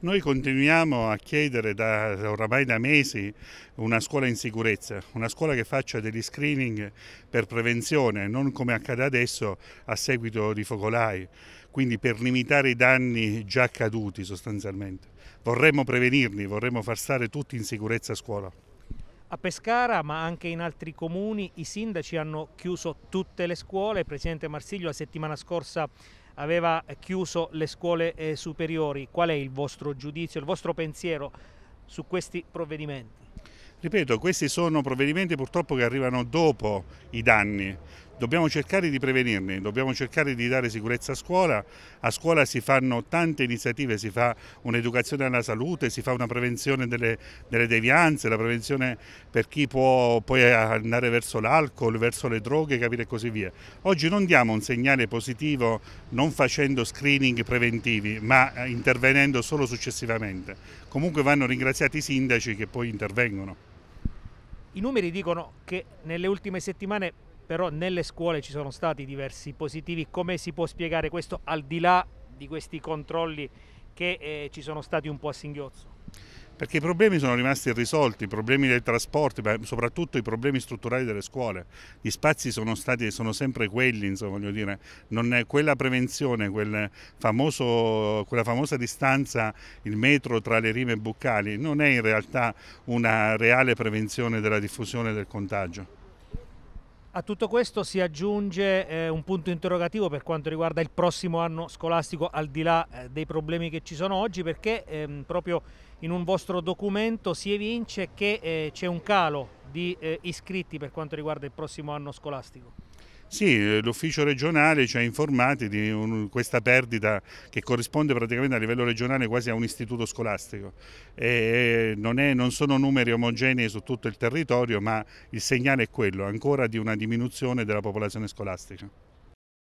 Noi continuiamo a chiedere da, oramai da mesi una scuola in sicurezza, una scuola che faccia degli screening per prevenzione, non come accade adesso a seguito di focolai, quindi per limitare i danni già accaduti sostanzialmente. Vorremmo prevenirli, vorremmo far stare tutti in sicurezza a scuola. A Pescara, ma anche in altri comuni, i sindaci hanno chiuso tutte le scuole. Il presidente Marsiglio la settimana scorsa aveva chiuso le scuole eh, superiori. Qual è il vostro giudizio, il vostro pensiero su questi provvedimenti? Ripeto, questi sono provvedimenti purtroppo che arrivano dopo i danni, dobbiamo cercare di prevenirne, dobbiamo cercare di dare sicurezza a scuola, a scuola si fanno tante iniziative, si fa un'educazione alla salute, si fa una prevenzione delle, delle devianze, la prevenzione per chi può poi andare verso l'alcol, verso le droghe, capire e così via. Oggi non diamo un segnale positivo non facendo screening preventivi, ma eh, intervenendo solo successivamente. Comunque vanno ringraziati i sindaci che poi intervengono. I numeri dicono che nelle ultime settimane però nelle scuole ci sono stati diversi positivi. Come si può spiegare questo al di là di questi controlli che eh, ci sono stati un po' a singhiozzo? perché i problemi sono rimasti irrisolti, i problemi dei trasporti, ma soprattutto i problemi strutturali delle scuole. Gli spazi sono stati sono sempre quelli, insomma, voglio dire, quella prevenzione, quel famoso, quella famosa distanza, il metro tra le rime buccali, non è in realtà una reale prevenzione della diffusione del contagio. A tutto questo si aggiunge eh, un punto interrogativo per quanto riguarda il prossimo anno scolastico, al di là eh, dei problemi che ci sono oggi, perché ehm, proprio in un vostro documento si evince che eh, c'è un calo di eh, iscritti per quanto riguarda il prossimo anno scolastico. Sì, eh, l'ufficio regionale ci ha informati di un, questa perdita che corrisponde praticamente a livello regionale quasi a un istituto scolastico. E non, è, non sono numeri omogenei su tutto il territorio, ma il segnale è quello, ancora di una diminuzione della popolazione scolastica.